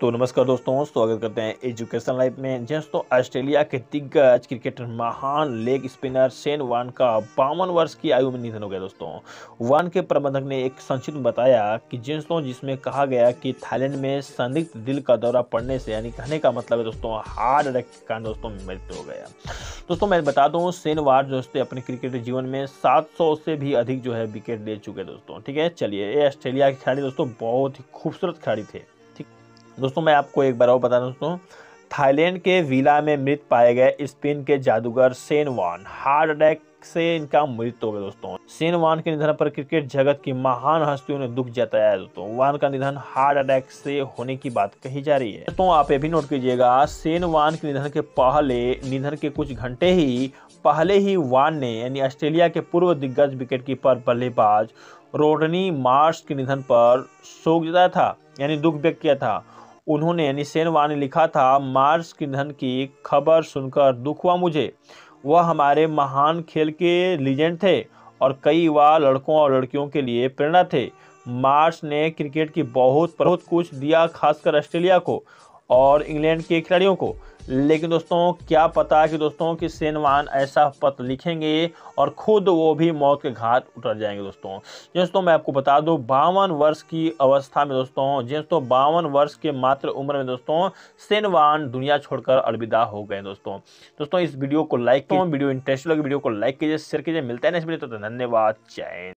तो नमस्कार दोस्तों स्वागत करते हैं एजुकेशन लाइफ में दोस्तों ऑस्ट्रेलिया के दिग्गज क्रिकेटर महान लेग स्पिनर सेन वान का बावन वर्ष की आयु में निधन हो गया दोस्तों वान के प्रबंधक ने एक संक्षिप्त बताया कि दोस्तों जिसमें कहा गया कि थाईलैंड में संदिग्ध दिल का दौरा पड़ने से यानी कहने का मतलब है दोस्तों हार्ट अटैक के कारण दोस्तों मृत्यु हो गया दोस्तों मैं बता दूँ सेन वार दोस्तों अपने क्रिकेट जीवन में सात से भी अधिक जो है विकेट ले चुके दोस्तों ठीक है चलिए ये ऑस्ट्रेलिया के खिलाड़ी दोस्तों बहुत ही खूबसूरत खिलाड़ी थे दोस्तों मैं आपको एक बार और बता दूँ दोस्तों थाईलैंड के विला में मृत पाए गए स्पेन के जादूगर सेनवान हार्ट अटैक से इनका मृत्यु हो गया दोस्तों सेनवान के निधन पर क्रिकेट जगत की महान हस्तियों ने दुख जताया है दोस्तों वान का निधन हार्ट अटैक से होने की बात कही जा रही है दोस्तों आप ये भी नोट कीजिएगा सेनवान के निधन के पहले निधन के कुछ घंटे ही पहले ही वान ने यानी ऑस्ट्रेलिया के पूर्व दिग्गज विकेटकीपर बल्लेबाज रोडनी मार्श के निधन पर शोक जताया था यानी दुख व्यक्त किया था उन्होंने निशेनवा ने लिखा था मार्स के निधन की खबर सुनकर दुख हुआ मुझे वह हमारे महान खेल के लीजेंड थे और कई बार लड़कों और लड़कियों के लिए प्रेरणा थे मार्स ने क्रिकेट की बहुत बहुत कुछ दिया खासकर ऑस्ट्रेलिया को और इंग्लैंड के खिलाड़ियों को लेकिन दोस्तों क्या पता कि दोस्तों कि सेनवान ऐसा पत्र लिखेंगे और खुद वो भी मौत के घाट उतर जाएंगे दोस्तों दोस्तों मैं आपको बता दूं बावन वर्ष की अवस्था में दोस्तों दोस्तों बावन वर्ष के मात्र उम्र में दोस्तों सेनवान दुनिया छोड़कर अलविदा हो गए दोस्तों दोस्तों इस वीडियो को लाइक कीजिए वीडियो इंटरेस्ट लगे वीडियो को लाइक कीजिए शेयर कीजिए मिलता है इस वीडियो तो धन्यवाद जय